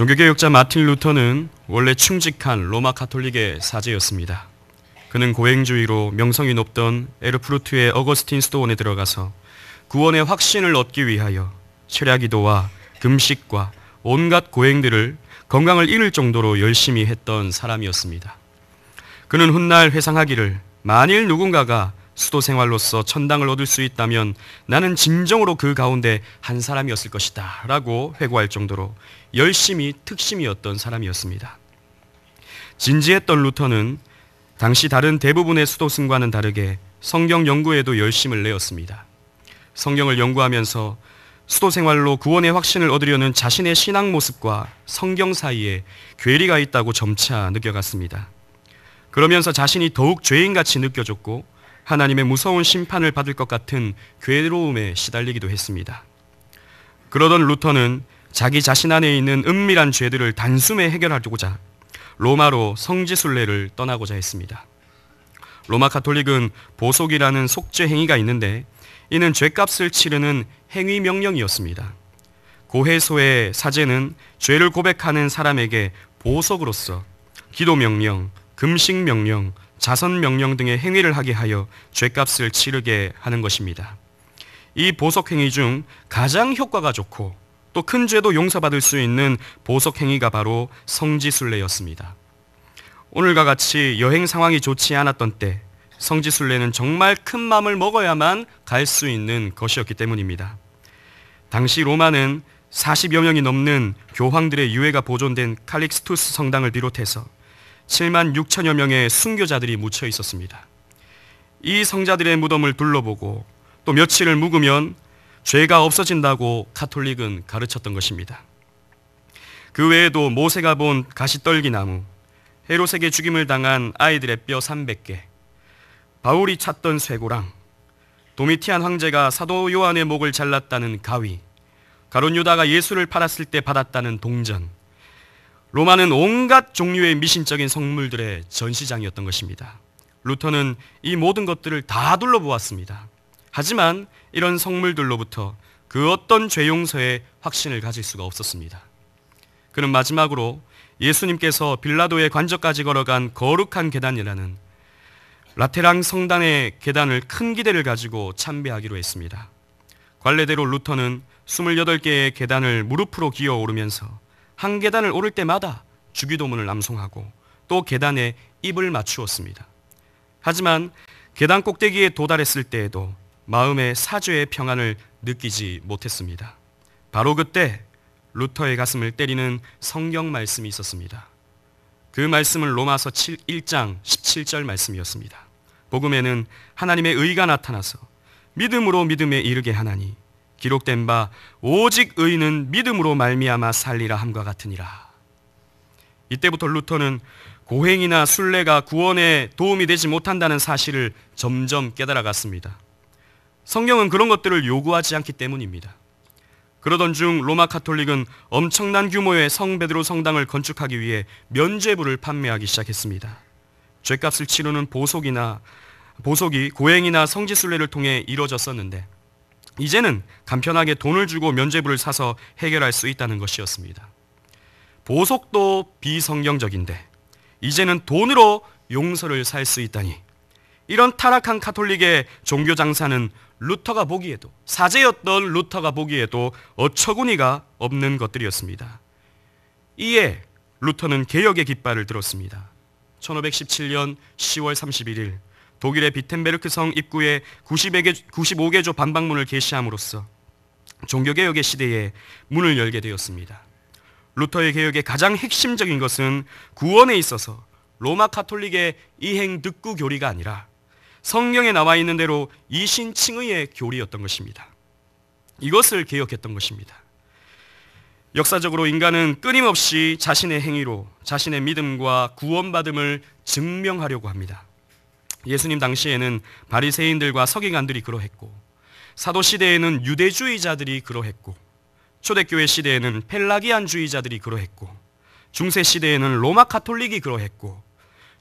종교개혁자 마틴 루터는 원래 충직한 로마 가톨릭의 사제였습니다. 그는 고행주의로 명성이 높던 에르프루트의 어거스틴 수도원에 들어가서 구원의 확신을 얻기 위하여 철야기도와 금식과 온갖 고행들을 건강을 잃을 정도로 열심히 했던 사람이었습니다. 그는 훗날 회상하기를 만일 누군가가 수도 생활로서 천당을 얻을 수 있다면 나는 진정으로 그 가운데 한 사람이었을 것이다 라고 회고할 정도로 열심히 특심이었던 사람이었습니다. 진지했던 루터는 당시 다른 대부분의 수도승과는 다르게 성경 연구에도 열심을 내었습니다. 성경을 연구하면서 수도 생활로 구원의 확신을 얻으려는 자신의 신앙 모습과 성경 사이에 괴리가 있다고 점차 느껴갔습니다. 그러면서 자신이 더욱 죄인같이 느껴졌고 하나님의 무서운 심판을 받을 것 같은 괴로움에 시달리기도 했습니다. 그러던 루터는 자기 자신 안에 있는 은밀한 죄들을 단숨에 해결하고자 로마로 성지순례를 떠나고자 했습니다. 로마 카톨릭은 보속이라는 속죄 행위가 있는데 이는 죄값을 치르는 행위 명령이었습니다. 고해소의 사제는 죄를 고백하는 사람에게 보석으로서 기도 명령, 금식 명령, 자선 명령 등의 행위를 하게 하여 죄값을 치르게 하는 것입니다. 이 보석 행위 중 가장 효과가 좋고 또큰 죄도 용서받을 수 있는 보석 행위가 바로 성지순례였습니다. 오늘과 같이 여행 상황이 좋지 않았던 때 성지순례는 정말 큰 맘을 먹어야만 갈 수 있는 것이었기 때문입니다. 당시 로마는 40여 명이 넘는 교황들의 유해가 보존된 칼릭스투스 성당을 비롯해서 7만 6천여 명의 순교자들이 묻혀 있었습니다. 이 성자들의 무덤을 둘러보고 또 며칠을 묵으면 죄가 없어진다고 카톨릭은 가르쳤던 것입니다. 그 외에도 모세가 본 가시떨기나무, 헤롯에게 죽임을 당한 아이들의 뼈 300개, 바울이 찾던 쇠고랑, 도미티안 황제가 사도 요한의 목을 잘랐다는 가위, 가론 유다가 예수를 팔았을 때 받았다는 동전, 로마는 온갖 종류의 미신적인 성물들의 전시장이었던 것입니다. 루터는 이 모든 것들을 다 둘러보았습니다. 하지만 이런 성물들로부터 그 어떤 죄 용서의 확신을 가질 수가 없었습니다. 그는 마지막으로 예수님께서 빌라도의 관저까지 걸어간 거룩한 계단이라는 라테랑 성단의 계단을 큰 기대를 가지고 참배하기로 했습니다. 관례대로 루터는 28개의 계단을 무릎으로 기어 오르면서 한 계단을 오를 때마다 주기도문을 암송하고 또 계단에 입을 맞추었습니다. 하지만 계단 꼭대기에 도달했을 때에도 마음의 사죄의 평안을 느끼지 못했습니다. 바로 그때 루터의 가슴을 때리는 성경 말씀이 있었습니다. 그 말씀은 로마서 7, 1장 17절 말씀이었습니다. 복음에는 하나님의 의가 나타나서 믿음으로 믿음에 이르게 하나니 기록된 바 오직 의는 믿음으로 말미암아 살리라 함과 같으니라. 이때부터 루터는 고행이나 순례가 구원에 도움이 되지 못한다는 사실을 점점 깨달아갔습니다. 성경은 그런 것들을 요구하지 않기 때문입니다. 그러던 중 로마 카톨릭은 엄청난 규모의 성베드로 성당을 건축하기 위해 면죄부를 판매하기 시작했습니다. 죄값을 치르는 보석이나 보석이 고행이나 성지순례를 통해 이루어졌었는데 이제는 간편하게 돈을 주고 면죄부를 사서 해결할 수 있다는 것이었습니다. 보석도 비성경적인데 이제는 돈으로 용서를 살 수 있다니 이런 타락한 카톨릭의 종교 장사는 루터가 보기에도 사제였던 루터가 보기에도 어처구니가 없는 것들이었습니다. 이에 루터는 개혁의 깃발을 들었습니다. 1517년 10월 31일 독일의 비텐베르크 성 입구에 9 5개조 반박문을 게시함으로써 종교개혁의 시대에 문을 열게 되었습니다. 루터의 개혁의 가장 핵심적인 것은 구원에 있어서 로마 카톨릭의 이행 득구 교리가 아니라 성경에 나와 있는 대로 이신칭의의 교리였던 것입니다. 이것을 개혁했던 것입니다. 역사적으로 인간은 끊임없이 자신의 행위로 자신의 믿음과 구원받음을 증명하려고 합니다. 예수님 당시에는 바리새인들과 서기관들이 그러했고 사도 시대에는 유대주의자들이 그러했고 초대교회 시대에는 펠라기안주의자들이 그러했고 중세 시대에는 로마 카톨릭이 그러했고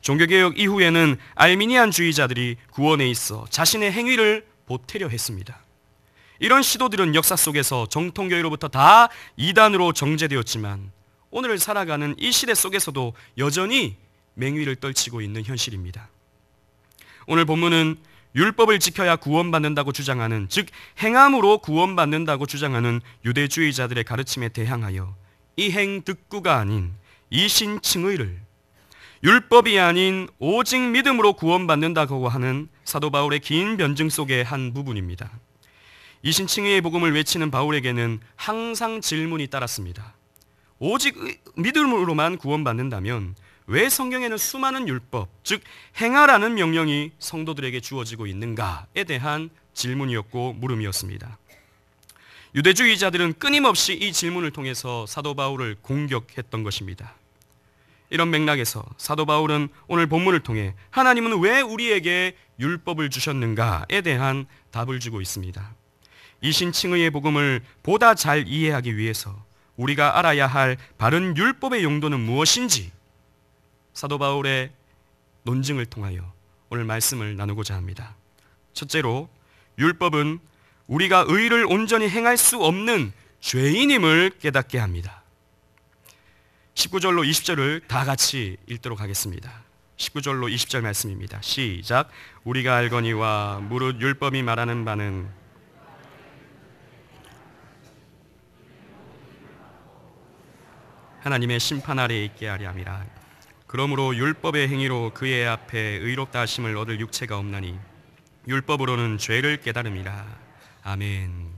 종교개혁 이후에는 알미니안주의자들이 구원에 있어 자신의 행위를 보태려 했습니다. 이런 시도들은 역사 속에서 정통교회로부터 다 이단으로 정제되었지만 오늘을 살아가는 이 시대 속에서도 여전히 맹위를 떨치고 있는 현실입니다. 오늘 본문은 율법을 지켜야 구원받는다고 주장하는 즉 행함으로 구원받는다고 주장하는 유대주의자들의 가르침에 대항하여 이행 득구가 아닌 이신칭의를 율법이 아닌 오직 믿음으로 구원받는다고 하는 사도 바울의 긴 변증 속의 한 부분입니다. 이 신칭의의 복음을 외치는 바울에게는 항상 질문이 따랐습니다. 오직 믿음으로만 구원받는다면 왜 성경에는 수많은 율법, 즉 행하라는 명령이 성도들에게 주어지고 있는가에 대한 질문이었고 물음이었습니다. 유대주의자들은 끊임없이 이 질문을 통해서 사도 바울을 공격했던 것입니다. 이런 맥락에서 사도 바울은 오늘 본문을 통해 하나님은 왜 우리에게 율법을 주셨는가에 대한 답을 주고 있습니다. 이 신칭의의 복음을 보다 잘 이해하기 위해서 우리가 알아야 할 바른 율법의 용도는 무엇인지 사도 바울의 논증을 통하여 오늘 말씀을 나누고자 합니다. 첫째로 율법은 우리가 의를 온전히 행할 수 없는 죄인임을 깨닫게 합니다. 19절로 20절을 다 같이 읽도록 하겠습니다. 19절로 20절 말씀입니다. 시작. 우리가 알거니와 무릇 율법이 말하는 바는 하나님의 심판 아래 에 있게 하리 함이라. 그러므로 율법의 행위로 그의 앞에 의롭다 하심을 얻을 육체가 없나니 율법으로는 죄를 깨달음이라. 아멘.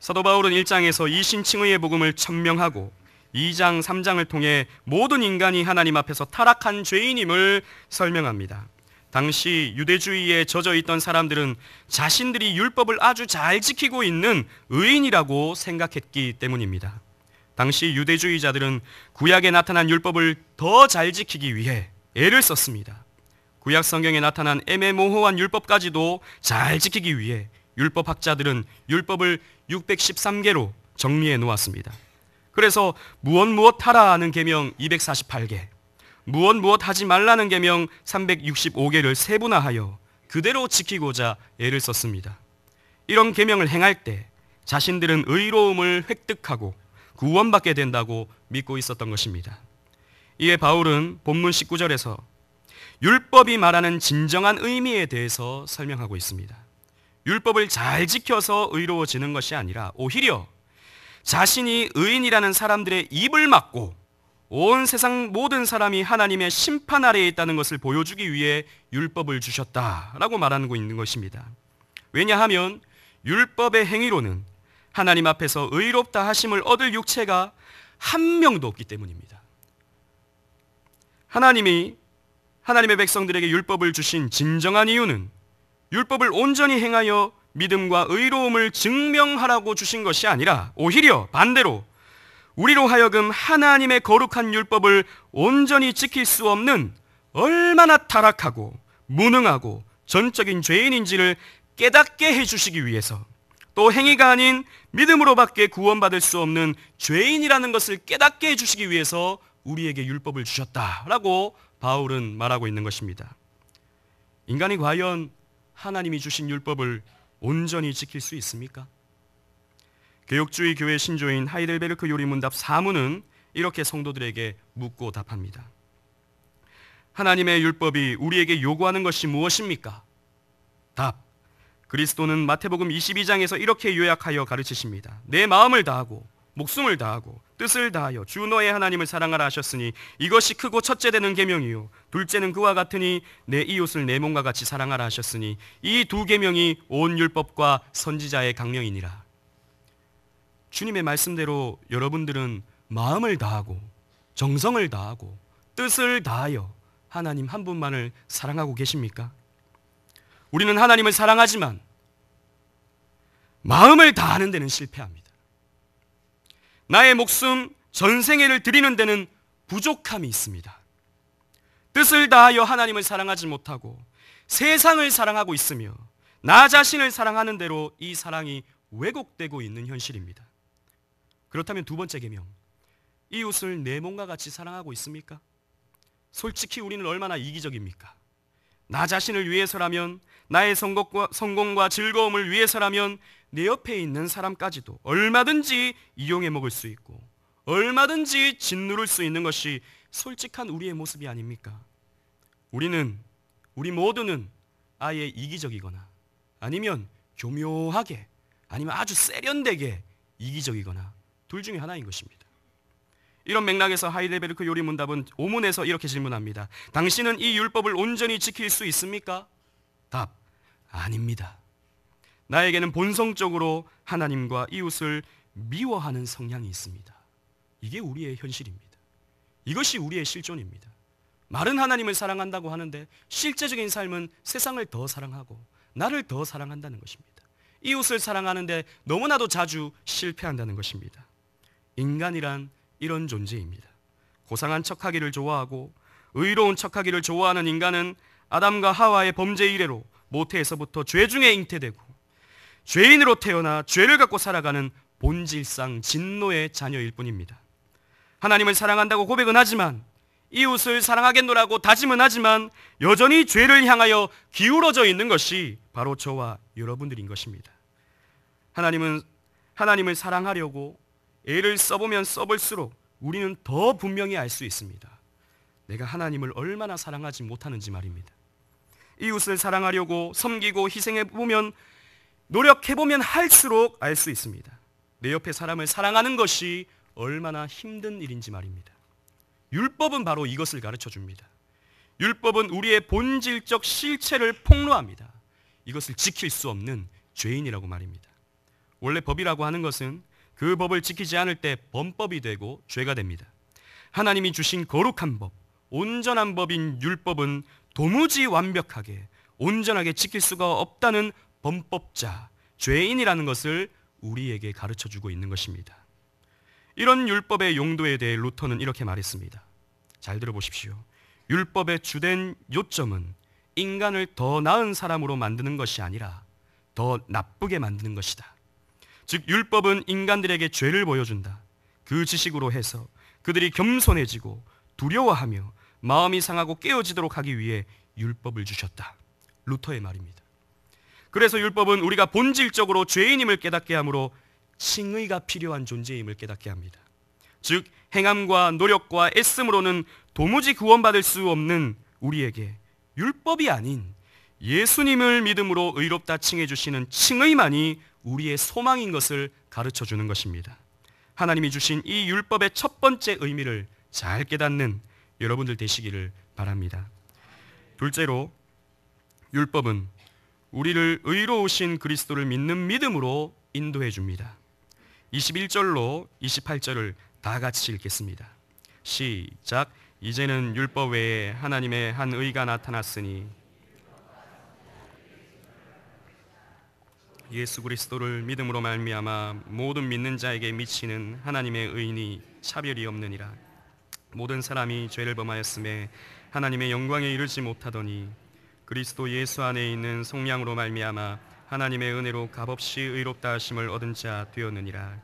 사도 바울은 1장에서 이 신칭의의 복음을 천명하고 2장, 3장을 통해 모든 인간이 하나님 앞에서 타락한 죄인임을 설명합니다. 당시 유대주의에 젖어 있던 사람들은 자신들이 율법을 아주 잘 지키고 있는 의인이라고 생각했기 때문입니다. 당시 유대주의자들은 구약에 나타난 율법을 더 잘 지키기 위해 애를 썼습니다. 구약 성경에 나타난 애매모호한 율법까지도 잘 지키기 위해 율법학자들은 율법을 613개로 정리해 놓았습니다. 그래서 무엇 무엇 하라 하는 계명 248개, 무엇 무엇 하지 말라는 계명 365개를 세분화하여 그대로 지키고자 애를 썼습니다. 이런 계명을 행할 때 자신들은 의로움을 획득하고 구원받게 된다고 믿고 있었던 것입니다. 이에 바울은 본문 19절에서 율법이 말하는 진정한 의미에 대해서 설명하고 있습니다. 율법을 잘 지켜서 의로워지는 것이 아니라 오히려 자신이 의인이라는 사람들의 입을 막고 온 세상 모든 사람이 하나님의 심판 아래에 있다는 것을 보여주기 위해 율법을 주셨다라고 말하고 있는 것입니다. 왜냐하면 율법의 행위로는 하나님 앞에서 의롭다 하심을 얻을 육체가 한 명도 없기 때문입니다. 하나님이 하나님의 백성들에게 율법을 주신 진정한 이유는 율법을 온전히 행하여 믿음과 의로움을 증명하라고 주신 것이 아니라 오히려 반대로 우리로 하여금 하나님의 거룩한 율법을 온전히 지킬 수 없는 얼마나 타락하고 무능하고 전적인 죄인인지를 깨닫게 해주시기 위해서 또 행위가 아닌 믿음으로밖에 구원받을 수 없는 죄인이라는 것을 깨닫게 해주시기 위해서 우리에게 율법을 주셨다라고 바울은 말하고 있는 것입니다. 인간이 과연 하나님이 주신 율법을 온전히 지킬 수 있습니까? 개혁주의 교회 신조인 하이델베르크 요리문답 4문은 이렇게 성도들에게 묻고 답합니다. 하나님의 율법이 우리에게 요구하는 것이 무엇입니까? 답. 그리스도는 마태복음 22장에서 이렇게 요약하여 가르치십니다. 내 마음을 다하고 목숨을 다하고 뜻을 다하여 주 너의 하나님을 사랑하라 하셨으니 이것이 크고 첫째 되는 계명이요 둘째는 그와 같으니 내 이웃을 내 몸과 같이 사랑하라 하셨으니 이 두 계명이 온 율법과 선지자의 강령이니라. 주님의 말씀대로 여러분들은 마음을 다하고 정성을 다하고 뜻을 다하여 하나님 한 분만을 사랑하고 계십니까? 우리는 하나님을 사랑하지만 마음을 다하는 데는 실패합니다. 나의 목숨 전생애를 드리는 데는 부족함이 있습니다. 뜻을 다하여 하나님을 사랑하지 못하고 세상을 사랑하고 있으며 나 자신을 사랑하는 대로 이 사랑이 왜곡되고 있는 현실입니다. 그렇다면 두 번째 개명. 이웃을 내 몸과 같이 사랑하고 있습니까? 솔직히 우리는 얼마나 이기적입니까? 나 자신을 위해서라면 나의 성공과, 성공과 즐거움을 위해서라면 내 옆에 있는 사람까지도 얼마든지 이용해 먹을 수 있고 얼마든지 짓누를 수 있는 것이 솔직한 우리의 모습이 아닙니까? 우리는 우리 모두는 아예 이기적이거나 아니면 교묘하게 아니면 아주 세련되게 이기적이거나 둘 중에 하나인 것입니다. 이런 맥락에서 하이델베르크 그 요리 문답은 오문에서 이렇게 질문합니다. 당신은 이 율법을 온전히 지킬 수 있습니까? 답, 아닙니다. 나에게는 본성적으로 하나님과 이웃을 미워하는 성향이 있습니다. 이게 우리의 현실입니다. 이것이 우리의 실존입니다. 말은 하나님을 사랑한다고 하는데 실제적인 삶은 세상을 더 사랑하고 나를 더 사랑한다는 것입니다. 이웃을 사랑하는데 너무나도 자주 실패한다는 것입니다. 인간이란 이런 존재입니다. 고상한 척하기를 좋아하고 의로운 척하기를 좋아하는 인간은 아담과 하와의 범죄 이래로 모태에서부터 죄 중에 잉태되고 죄인으로 태어나 죄를 갖고 살아가는 본질상 진노의 자녀일 뿐입니다. 하나님을 사랑한다고 고백은 하지만 이웃을 사랑하겠노라고 다짐은 하지만 여전히 죄를 향하여 기울어져 있는 것이 바로 저와 여러분들인 것입니다. 하나님은 하나님을 사랑하려고 애를 써보면 써볼수록 우리는 더 분명히 알 수 있습니다. 내가 하나님을 얼마나 사랑하지 못하는지 말입니다. 이웃을 사랑하려고 섬기고 희생해보면 노력해보면 할수록 알 수 있습니다. 내 옆에 사람을 사랑하는 것이 얼마나 힘든 일인지 말입니다. 율법은 바로 이것을 가르쳐 줍니다. 율법은 우리의 본질적 실체를 폭로합니다. 이것을 지킬 수 없는 죄인이라고 말입니다. 원래 법이라고 하는 것은 그 법을 지키지 않을 때 범법이 되고 죄가 됩니다. 하나님이 주신 거룩한 법, 온전한 법인 율법은 도무지 완벽하게 온전하게 지킬 수가 없다는 범법자, 죄인이라는 것을 우리에게 가르쳐 주고 있는 것입니다. 이런 율법의 용도에 대해 루터는 이렇게 말했습니다. 잘 들어보십시오. 율법의 주된 요점은 인간을 더 나은 사람으로 만드는 것이 아니라 더 나쁘게 만드는 것이다. 즉 율법은 인간들에게 죄를 보여준다. 그 지식으로 해서 그들이 겸손해지고 두려워하며 마음이 상하고 깨어지도록 하기 위해 율법을 주셨다. 루터의 말입니다. 그래서 율법은 우리가 본질적으로 죄인임을 깨닫게 하므로 칭의가 필요한 존재임을 깨닫게 합니다. 즉 행함과 노력과 애씀으로는 도무지 구원받을 수 없는 우리에게 율법이 아닌 예수님을 믿음으로 의롭다 칭해 주시는 칭의만이 우리의 소망인 것을 가르쳐 주는 것입니다. 하나님이 주신 이 율법의 첫 번째 의미를 잘 깨닫는 여러분들 되시기를 바랍니다. 둘째로 율법은 우리를 의로우신 그리스도를 믿는 믿음으로 인도해 줍니다. 21절로 28절을 다 같이 읽겠습니다. 시작. 이제는 율법 외에 하나님의 한 의가 나타났으니 예수 그리스도를 믿음으로 말미암아 모든 믿는 자에게 미치는 하나님의 의인이 차별이 없느니라 모든 사람이 죄를 범하였음에 하나님의 영광에 이르지 못하더니 그리스도 예수 안에 있는 성량으로 말미암아 하나님의 은혜로 값없이 의롭다 하심을 얻은 자 되었느니라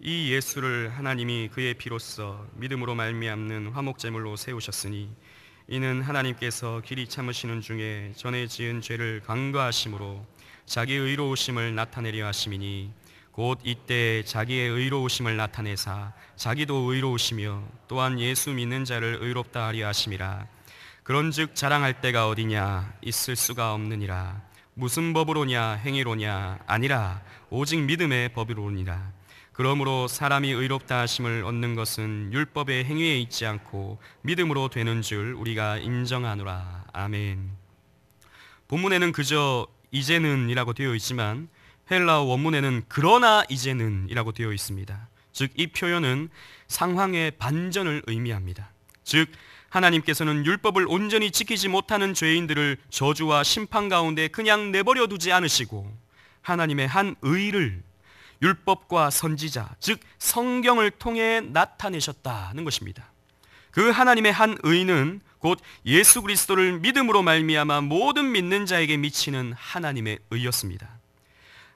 이 예수를 하나님이 그의 피로써 믿음으로 말미암는 화목제물로 세우셨으니 이는 하나님께서 길이 참으시는 중에 전에 지은 죄를 강과하심으로 자기 의로우심을 나타내려 하심이니 곧 이때 자기의 의로우심을 나타내사 자기도 의로우시며 또한 예수 믿는 자를 의롭다 하려 하심이라 그런즉 자랑할 때가 어디냐 있을 수가 없느니라 무슨 법으로냐 행위로냐 아니라 오직 믿음의 법이로니라 그러므로 사람이 의롭다 하심을 얻는 것은 율법의 행위에 있지 않고 믿음으로 되는 줄 우리가 인정하노라. 아멘. 본문에는 그저 이제는이라고 되어 있지만 헬라 원문에는 그러나 이제는이라고 되어 있습니다. 즉 이 표현은 상황의 반전을 의미합니다. 즉 하나님께서는 율법을 온전히 지키지 못하는 죄인들을 저주와 심판 가운데 그냥 내버려 두지 않으시고 하나님의 한 의를 율법과 선지자, 즉 성경을 통해 나타내셨다는 것입니다. 그 하나님의 한 의는 곧 예수 그리스도를 믿음으로 말미암아 모든 믿는 자에게 미치는 하나님의 의였습니다.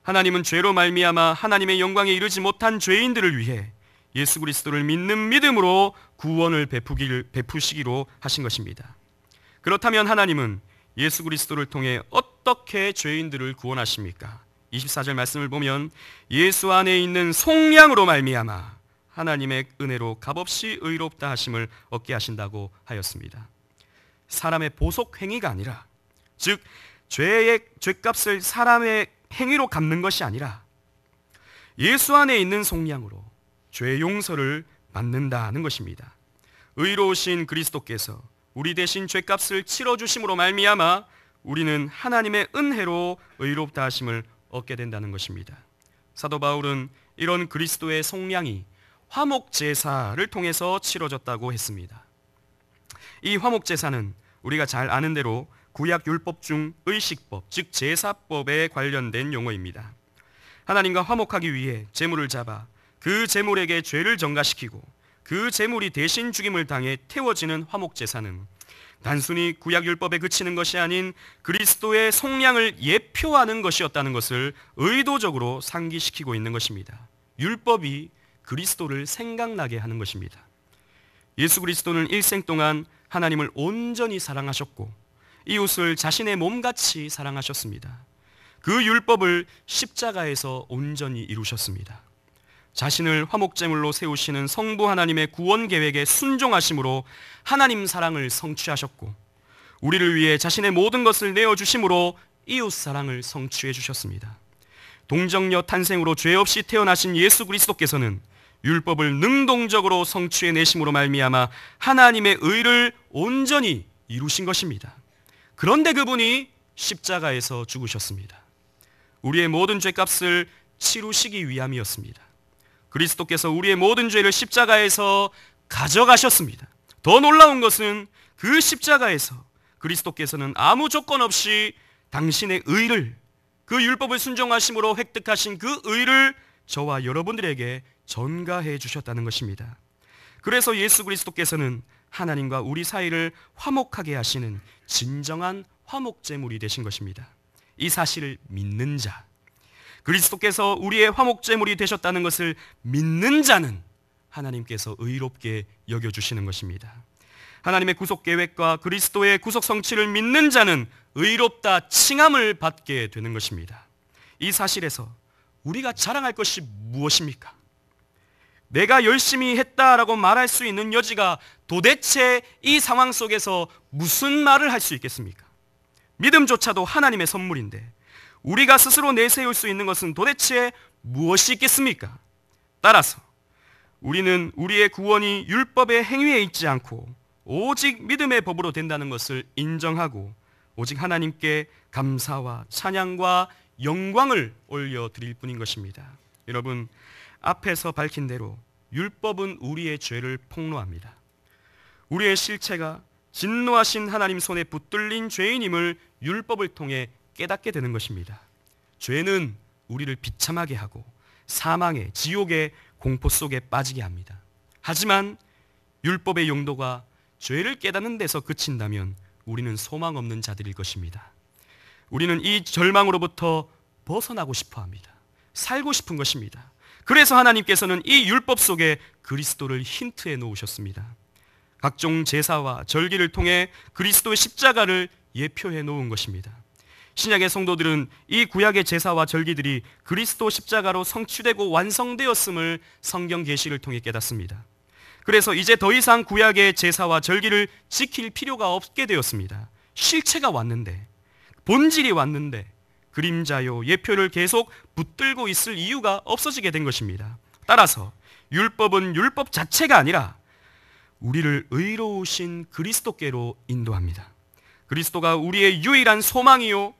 하나님은 죄로 말미암아 하나님의 영광에 이르지 못한 죄인들을 위해 예수 그리스도를 믿는 믿음으로 구원을 베푸길, 베푸시기로 하신 것입니다. 그렇다면 하나님은 예수 그리스도를 통해 어떻게 죄인들을 구원하십니까? 24절 말씀을 보면 예수 안에 있는 속량으로 말미암아 하나님의 은혜로 값없이 의롭다 하심을 얻게 하신다고 하였습니다. 사람의 보속 행위가 아니라 즉 죄의 죄값을 사람의 행위로 갚는 것이 아니라 예수 안에 있는 속량으로 죄 용서를 받는다는 것입니다. 의로우신 그리스도께서 우리 대신 죄값을 치러 주심으로 말미암아 우리는 하나님의 은혜로 의롭다 하심을 얻게 된다는 것입니다. 사도 바울은 이런 그리스도의 성량이 화목 제사를 통해서 치러졌다고 했습니다. 이 화목 제사는 우리가 잘 아는 대로 구약 율법 중 의식법, 즉 제사법에 관련된 용어입니다. 하나님과 화목하기 위해 제물을 잡아 그 제물에게 죄를 전가시키고 그 제물이 대신 죽임을 당해 태워지는 화목 제사는 단순히 구약 율법에 그치는 것이 아닌 그리스도의 성량을 예표하는 것이었다는 것을 의도적으로 상기시키고 있는 것입니다. 율법이 그리스도를 생각나게 하는 것입니다. 예수 그리스도는 일생 동안 하나님을 온전히 사랑하셨고 이웃을 자신의 몸같이 사랑하셨습니다. 그 율법을 십자가에서 온전히 이루셨습니다. 자신을 화목제물로 세우시는 성부 하나님의 구원 계획에 순종하심으로 하나님 사랑을 성취하셨고 우리를 위해 자신의 모든 것을 내어 주심으로 이웃 사랑을 성취해 주셨습니다. 동정녀 탄생으로 죄 없이 태어나신 예수 그리스도께서는 율법을 능동적으로 성취해 내심으로 말미암아 하나님의 의를 온전히 이루신 것입니다. 그런데 그분이 십자가에서 죽으셨습니다. 우리의 모든 죄값을 치루시기 위함이었습니다. 그리스도께서 우리의 모든 죄를 십자가에서 가져가셨습니다. 더 놀라운 것은 그 십자가에서 그리스도께서는 아무 조건 없이 당신의 의를 그 율법을 순종하심으로 획득하신 그 의를 저와 여러분들에게 전가해 주셨다는 것입니다. 그래서 예수 그리스도께서는 하나님과 우리 사이를 화목하게 하시는 진정한 화목제물이 되신 것입니다. 이 사실을 믿는 자, 그리스도께서 우리의 화목제물이 되셨다는 것을 믿는 자는 하나님께서 의롭게 여겨주시는 것입니다. 하나님의 구속 계획과 그리스도의 구속 성취를 믿는 자는 의롭다 칭함을 받게 되는 것입니다. 이 사실에서 우리가 자랑할 것이 무엇입니까? 내가 열심히 했다라고 말할 수 있는 여지가 도대체 이 상황 속에서 무슨 말을 할 수 있겠습니까? 믿음조차도 하나님의 선물인데 우리가 스스로 내세울 수 있는 것은 도대체 무엇이 있겠습니까? 따라서 우리는 우리의 구원이 율법의 행위에 있지 않고 오직 믿음의 법으로 된다는 것을 인정하고 오직 하나님께 감사와 찬양과 영광을 올려드릴 뿐인 것입니다. 여러분, 앞에서 밝힌 대로 율법은 우리의 죄를 폭로합니다. 우리의 실체가 진노하신 하나님 손에 붙들린 죄인임을 율법을 통해 깨닫게 되는 것입니다. 죄는 우리를 비참하게 하고 사망의 지옥의 공포 속에 빠지게 합니다. 하지만 율법의 용도가 죄를 깨닫는 데서 그친다면 우리는 소망 없는 자들일 것입니다. 우리는 이 절망으로부터 벗어나고 싶어 합니다. 살고 싶은 것입니다. 그래서 하나님께서는 이 율법 속에 그리스도를 힌트해 놓으셨습니다. 각종 제사와 절기를 통해 그리스도의 십자가를 예표해 놓은 것입니다. 신약의 성도들은 이 구약의 제사와 절기들이 그리스도 십자가로 성취되고 완성되었음을 성경 계시를 통해 깨닫습니다. 그래서 이제 더 이상 구약의 제사와 절기를 지킬 필요가 없게 되었습니다. 실체가 왔는데, 본질이 왔는데, 그림자요, 예표를 계속 붙들고 있을 이유가 없어지게 된 것입니다. 따라서 율법은 율법 자체가 아니라 우리를 의로우신 그리스도께로 인도합니다. 그리스도가 우리의 유일한 소망이요,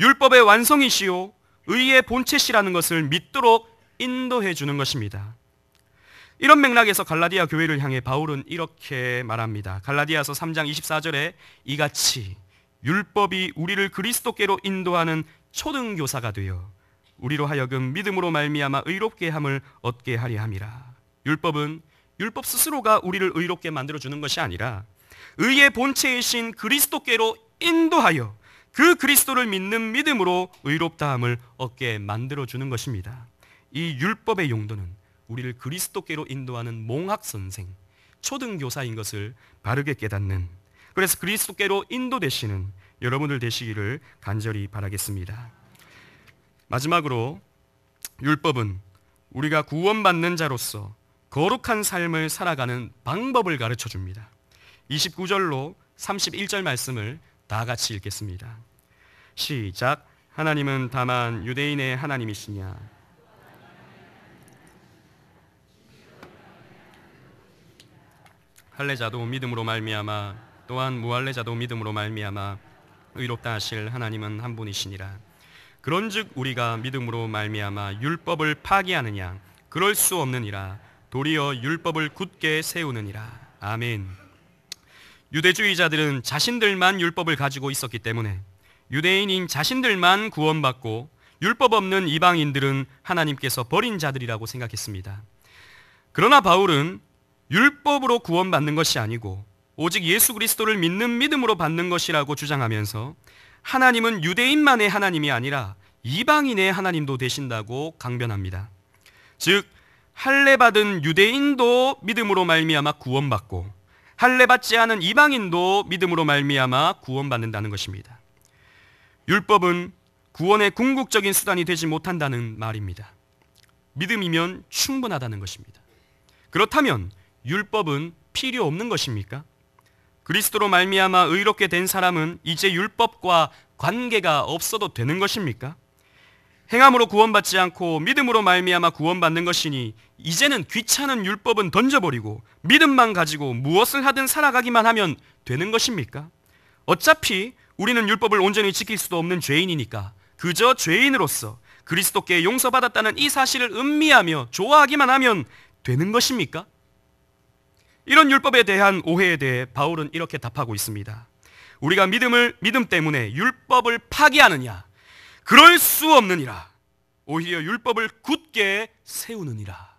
율법의 완성이시요 의의 본체시라는 것을 믿도록 인도해 주는 것입니다. 이런 맥락에서 갈라디아 교회를 향해 바울은 이렇게 말합니다. 갈라디아서 3장 24절에 이같이 율법이 우리를 그리스도께로 인도하는 초등 교사가 되어 우리로 하여금 믿음으로 말미암아 의롭게 함을 얻게 하려 함이라. 율법은 율법 스스로가 우리를 의롭게 만들어 주는 것이 아니라 의의 본체이신 그리스도께로 인도하여 그 그리스도를 믿는 믿음으로 의롭다함을 얻게 만들어 주는 것입니다. 이 율법의 용도는 우리를 그리스도께로 인도하는 몽학 선생, 초등교사인 것을 바르게 깨닫는 그래서 그리스도께로 인도되시는 여러분들 되시기를 간절히 바라겠습니다. 마지막으로 율법은 우리가 구원받는 자로서 거룩한 삶을 살아가는 방법을 가르쳐 줍니다. 29절로 31절 말씀을 다 같이 읽겠습니다. 시작. 하나님은 다만 유대인의 하나님이시냐? 할례자도 믿음으로 말미암아 또한 무할례자도 믿음으로 말미암아 의롭다 하실 하나님은 한 분이시니라. 그런즉 우리가 믿음으로 말미암아 율법을 파기하느냐? 그럴 수 없느니라. 도리어 율법을 굳게 세우느니라. 아멘. 유대주의자들은 자신들만 율법을 가지고 있었기 때문에 유대인인 자신들만 구원받고 율법 없는 이방인들은 하나님께서 버린 자들이라고 생각했습니다. 그러나 바울은 율법으로 구원받는 것이 아니고 오직 예수 그리스도를 믿는 믿음으로 받는 것이라고 주장하면서 하나님은 유대인만의 하나님이 아니라 이방인의 하나님도 되신다고 강변합니다. 즉 할례 받은 유대인도 믿음으로 말미암아 구원받고 할례 받지 않은 이방인도 믿음으로 말미암아 구원받는다는 것입니다. 율법은 구원의 궁극적인 수단이 되지 못한다는 말입니다. 믿음이면 충분하다는 것입니다. 그렇다면 율법은 필요 없는 것입니까? 그리스도로 말미암아 의롭게 된 사람은 이제 율법과 관계가 없어도 되는 것입니까? 행함으로 구원받지 않고 믿음으로 말미암아 구원받는 것이니 이제는 귀찮은 율법은 던져버리고 믿음만 가지고 무엇을 하든 살아가기만 하면 되는 것입니까? 어차피 우리는 율법을 온전히 지킬 수도 없는 죄인이니까 그저 죄인으로서 그리스도께 용서받았다는 이 사실을 음미하며 좋아하기만 하면 되는 것입니까? 이런 율법에 대한 오해에 대해 바울은 이렇게 답하고 있습니다. 우리가 믿음을 믿음 때문에 율법을 파기하느냐 그럴 수 없느니라. 오히려 율법을 굳게 세우느니라.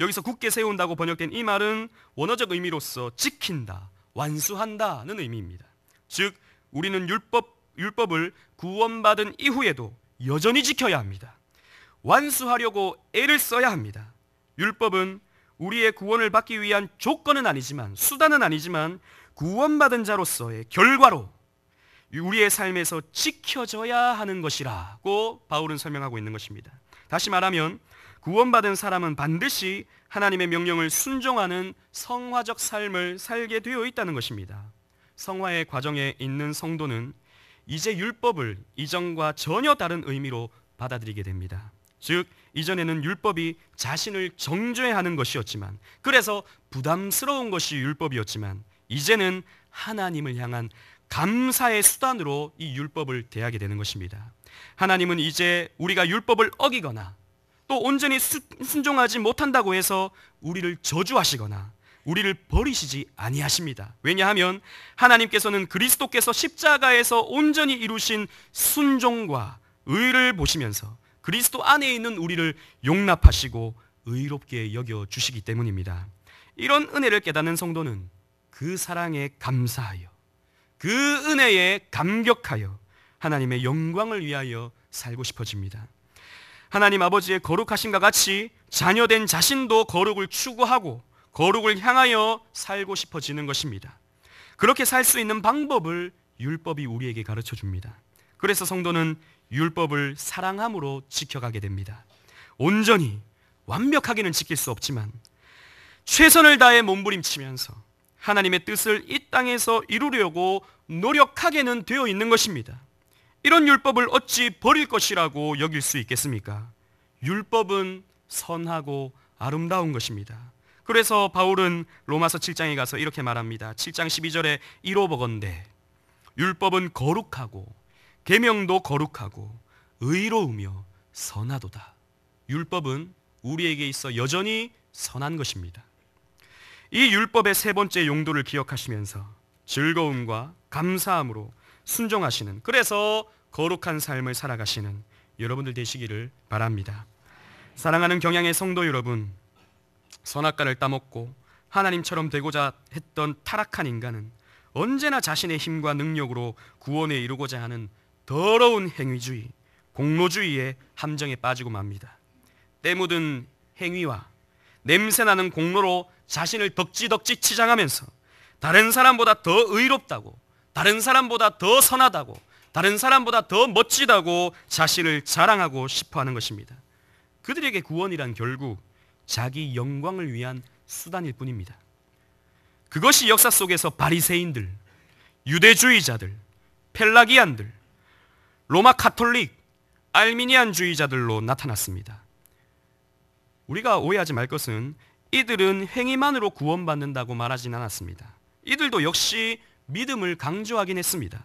여기서 굳게 세운다고 번역된 이 말은 원어적 의미로서 지킨다, 완수한다는 의미입니다. 즉 우리는 율법 율법을 구원받은 이후에도 여전히 지켜야 합니다. 완수하려고 애를 써야 합니다. 율법은 우리의 구원을 받기 위한 조건은 아니지만 수단은 아니지만 구원받은 자로서의 결과로 우리의 삶에서 지켜져야 하는 것이라고 바울은 설명하고 있는 것입니다. 다시 말하면 구원받은 사람은 반드시 하나님의 명령을 순종하는 성화적 삶을 살게 되어 있다는 것입니다. 성화의 과정에 있는 성도는 이제 율법을 이전과 전혀 다른 의미로 받아들이게 됩니다. 즉 이전에는 율법이 자신을 정죄하는 것이었지만 그래서 부담스러운 것이 율법이었지만 이제는 하나님을 향한 감사의 수단으로 이 율법을 대하게 되는 것입니다. 하나님은 이제 우리가 율법을 어기거나 또 온전히 순종하지 못한다고 해서 우리를 저주하시거나 우리를 버리시지 아니하십니다. 왜냐하면 하나님께서는 그리스도께서 십자가에서 온전히 이루신 순종과 의를 보시면서 그리스도 안에 있는 우리를 용납하시고 의롭게 여겨 주시기 때문입니다. 이런 은혜를 깨닫는 성도는 그 사랑에 감사하여 그 은혜에 감격하여 하나님의 영광을 위하여 살고 싶어집니다. 하나님 아버지의 거룩하심과 같이 자녀된 자신도 거룩을 추구하고 거룩을 향하여 살고 싶어지는 것입니다. 그렇게 살 수 있는 방법을 율법이 우리에게 가르쳐 줍니다. 그래서 성도는 율법을 사랑함으로 지켜가게 됩니다. 온전히 완벽하게는 지킬 수 없지만 최선을 다해 몸부림치면서 하나님의 뜻을 이 땅에서 이루려고 노력하게는 되어 있는 것입니다. 이런 율법을 어찌 버릴 것이라고 여길 수 있겠습니까? 율법은 선하고 아름다운 것입니다. 그래서 바울은 로마서 7장에 가서 이렇게 말합니다. 7장 12절에 이로 보건대 율법은 거룩하고 계명도 거룩하고 의로우며 선하도다. 율법은 우리에게 있어 여전히 선한 것입니다. 이 율법의 세 번째 용도를 기억하시면서 즐거움과 감사함으로 순종하시는 그래서 거룩한 삶을 살아가시는 여러분들 되시기를 바랍니다. 사랑하는 경향의 성도 여러분, 선악과를 따먹고 하나님처럼 되고자 했던 타락한 인간은 언제나 자신의 힘과 능력으로 구원에 이루고자 하는 더러운 행위주의, 공로주의의 함정에 빠지고 맙니다. 때묻은 행위와 냄새나는 공로로 자신을 덕지덕지 치장하면서 다른 사람보다 더 의롭다고 다른 사람보다 더 선하다고 다른 사람보다 더 멋지다고 자신을 자랑하고 싶어 하는 것입니다. 그들에게 구원이란 결국 자기 영광을 위한 수단일 뿐입니다. 그것이 역사 속에서 바리새인들, 유대주의자들, 펠라기안들, 로마 카톨릭, 알미니안주의자들로 나타났습니다. 우리가 오해하지 말 것은 이들은 행위만으로 구원받는다고 말하진 않았습니다. 이들도 역시 믿음을 강조하긴 했습니다.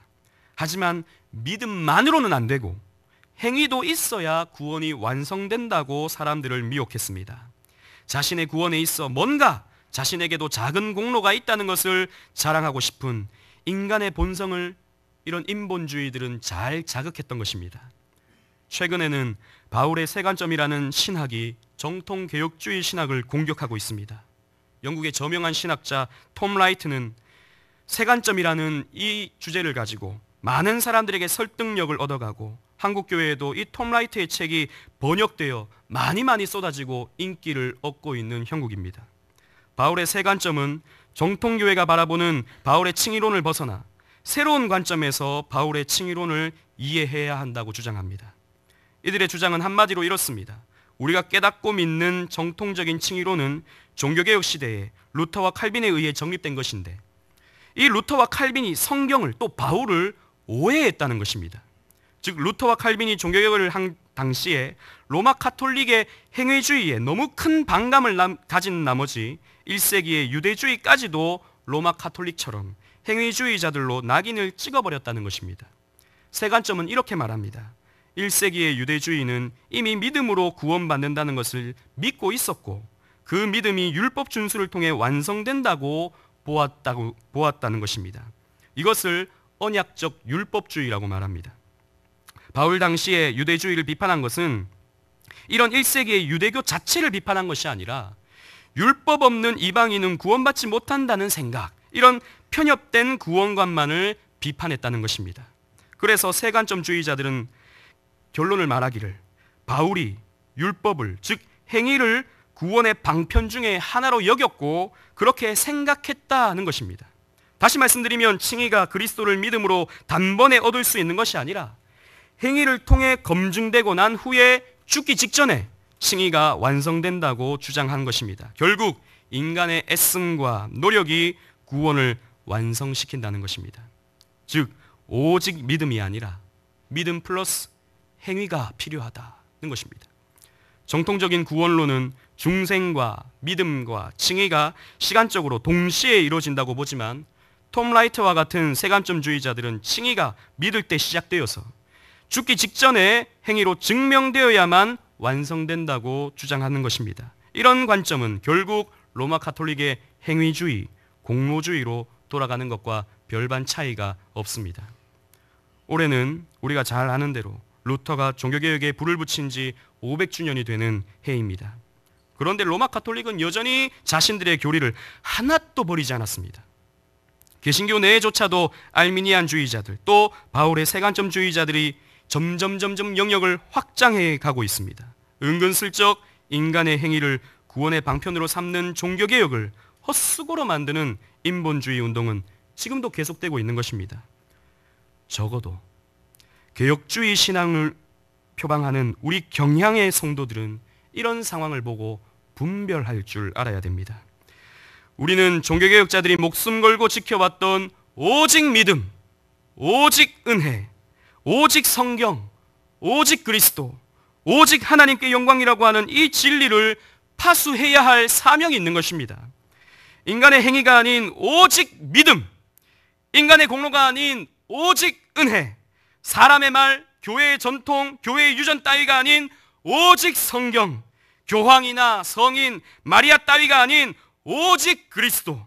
하지만 믿음만으로는 안 되고 행위도 있어야 구원이 완성된다고 사람들을 미혹했습니다. 자신의 구원에 있어 뭔가 자신에게도 작은 공로가 있다는 것을 자랑하고 싶은 인간의 본성을 이런 인본주의들은 잘 자극했던 것입니다. 최근에는 바울의 세관점이라는 신학이 정통 개혁주의 신학을 공격하고 있습니다. 영국의 저명한 신학자 톰 라이트는 세관점이라는 이 주제를 가지고 많은 사람들에게 설득력을 얻어가고 한국 교회에도 이 톰 라이트의 책이 번역되어 많이 많이 쏟아지고 인기를 얻고 있는 형국입니다. 바울의 세 관점은 정통 교회가 바라보는 바울의 칭의론을 벗어나 새로운 관점에서 바울의 칭의론을 이해해야 한다고 주장합니다. 이들의 주장은 한마디로 이렇습니다. 우리가 깨닫고 믿는 정통적인 칭의로는 종교개혁 시대에 루터와 칼빈에 의해 정립된 것인데 이 루터와 칼빈이 성경을 또 바울을 오해했다는 것입니다. 즉 루터와 칼빈이 종교개혁을 한 당시에 로마 카톨릭의 행위주의에 너무 큰 반감을 남, 가진 나머지 1세기의 유대주의까지도 로마 카톨릭처럼 행위주의자들로 낙인을 찍어버렸다는 것입니다. 세관점은 이렇게 말합니다. 1세기의 유대주의는 이미 믿음으로 구원받는다는 것을 믿고 있었고 그 믿음이 율법 준수를 통해 완성된다고 보았다고, 보았다는 것입니다. 이것을 언약적 율법주의라고 말합니다. 바울 당시에 유대주의를 비판한 것은 이런 1세기의 유대교 자체를 비판한 것이 아니라 율법 없는 이방인은 구원받지 못한다는 생각, 이런 편협된 구원관만을 비판했다는 것입니다. 그래서 세간점주의자들은 결론을 말하기를 바울이 율법을 즉 행위를 구원의 방편 중에 하나로 여겼고 그렇게 생각했다는 것입니다. 다시 말씀드리면 칭의가 그리스도를 믿음으로 단번에 얻을 수 있는 것이 아니라 행위를 통해 검증되고 난 후에 죽기 직전에 칭의가 완성된다고 주장한 것입니다. 결국 인간의 애씀과 노력이 구원을 완성시킨다는 것입니다. 즉 오직 믿음이 아니라 믿음 플러스 행위가 필요하다는 것입니다. 정통적인 구원론은 중생과 믿음과 칭의가 시간적으로 동시에 이루어진다고 보지만 톰 라이트와 같은 세감점주의자들은 칭의가 믿을 때 시작되어서 죽기 직전에 행위로 증명되어야만 완성된다고 주장하는 것입니다. 이런 관점은 결국 로마 카톨릭의 행위주의, 공로주의로 돌아가는 것과 별반 차이가 없습니다. 올해는 우리가 잘 아는 대로 루터가 종교개혁에 불을 붙인 지 500주년이 되는 해입니다. 그런데 로마 카톨릭은 여전히 자신들의 교리를 하나도 버리지 않았습니다. 개신교 내에조차도 알미니안주의자들 또 바울의 세간점주의자들이 점점 점점 영역을 확장해 가고 있습니다. 은근슬쩍 인간의 행위를 구원의 방편으로 삼는 종교 개혁을 헛수고로 만드는 인본주의 운동은 지금도 계속되고 있는 것입니다. 적어도 개혁주의 신앙을 표방하는 우리 경향의 성도들은 이런 상황을 보고 분별할 줄 알아야 됩니다. 우리는 종교개혁자들이 목숨 걸고 지켜왔던 오직 믿음, 오직 은혜, 오직 성경, 오직 그리스도, 오직 하나님께 영광이라고 하는 이 진리를 파수해야 할 사명이 있는 것입니다. 인간의 행위가 아닌 오직 믿음, 인간의 공로가 아닌 오직 은혜, 사람의 말, 교회의 전통, 교회의 유전 따위가 아닌 오직 성경, 교황이나 성인, 마리아 따위가 아닌 오직 그리스도.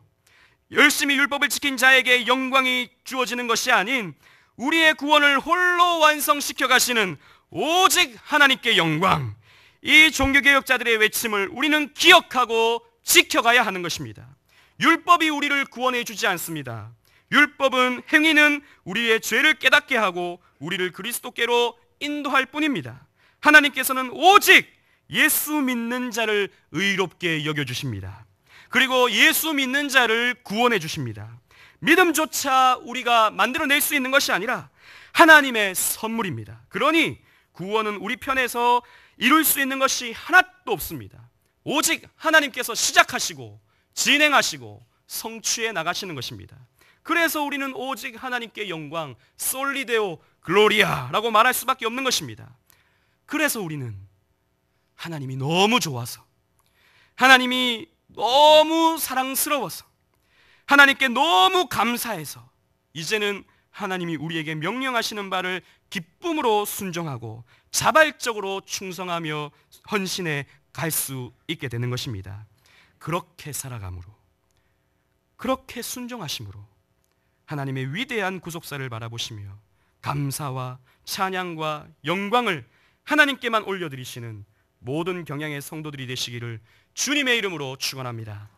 열심히 율법을 지킨 자에게 영광이 주어지는 것이 아닌 우리의 구원을 홀로 완성시켜 가시는 오직 하나님께 영광. 이 종교개혁자들의 외침을 우리는 기억하고 지켜가야 하는 것입니다. 율법이 우리를 구원해 주지 않습니다. 율법은 행위는 우리의 죄를 깨닫게 하고 우리를 그리스도께로 인도할 뿐입니다. 하나님께서는 오직 예수 믿는 자를 의롭게 여겨 주십니다. 그리고 예수 믿는 자를 구원해 주십니다. 믿음조차 우리가 만들어낼 수 있는 것이 아니라 하나님의 선물입니다. 그러니 구원은 우리 편에서 이룰 수 있는 것이 하나도 없습니다. 오직 하나님께서 시작하시고 진행하시고 성취해 나가시는 것입니다. 그래서 우리는 오직 하나님께 영광, 솔리데오 글로리아라고 말할 수밖에 없는 것입니다. 그래서 우리는 하나님이 너무 좋아서 하나님이 너무 사랑스러워서 하나님께 너무 감사해서 이제는 하나님이 우리에게 명령하시는 바를 기쁨으로 순종하고 자발적으로 충성하며 헌신해 갈 수 있게 되는 것입니다. 그렇게 살아감으로 그렇게 순종하심으로 하나님의 위대한 구속사를 바라보시며 감사와 찬양과 영광을 하나님께만 올려드리시는 모든 경향의 성도들이 되시기를 주님의 이름으로 축원합니다.